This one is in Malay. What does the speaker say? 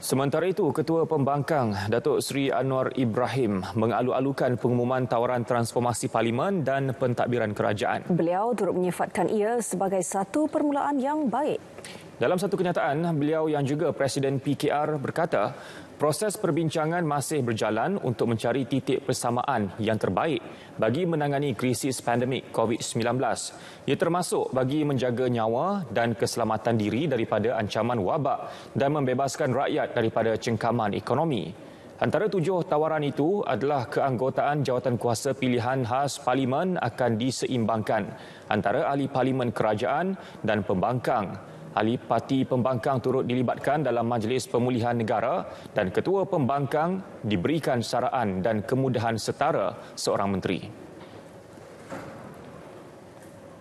Sementara itu, Ketua Pembangkang Datuk Seri Anwar Ibrahim mengalu-alukan pengumuman tawaran transformasi parlimen dan pentadbiran kerajaan. Beliau turut menyifatkan ia sebagai satu permulaan yang baik. Dalam satu kenyataan, beliau yang juga Presiden PKR berkata, proses perbincangan masih berjalan untuk mencari titik persamaan yang terbaik bagi menangani krisis pandemik COVID-19. Ia termasuk bagi menjaga nyawa dan keselamatan diri daripada ancaman wabak dan membebaskan rakyat daripada cengkaman ekonomi. Antara tujuh tawaran itu adalah keanggotaan jawatan kuasa pilihan khas parlimen akan diseimbangkan antara ahli parlimen kerajaan dan pembangkang ahli parti pembangkang turut dilibatkan dalam majlis pemulihan negara dan ketua pembangkang diberikan saraan dan kemudahan setara seorang menteri.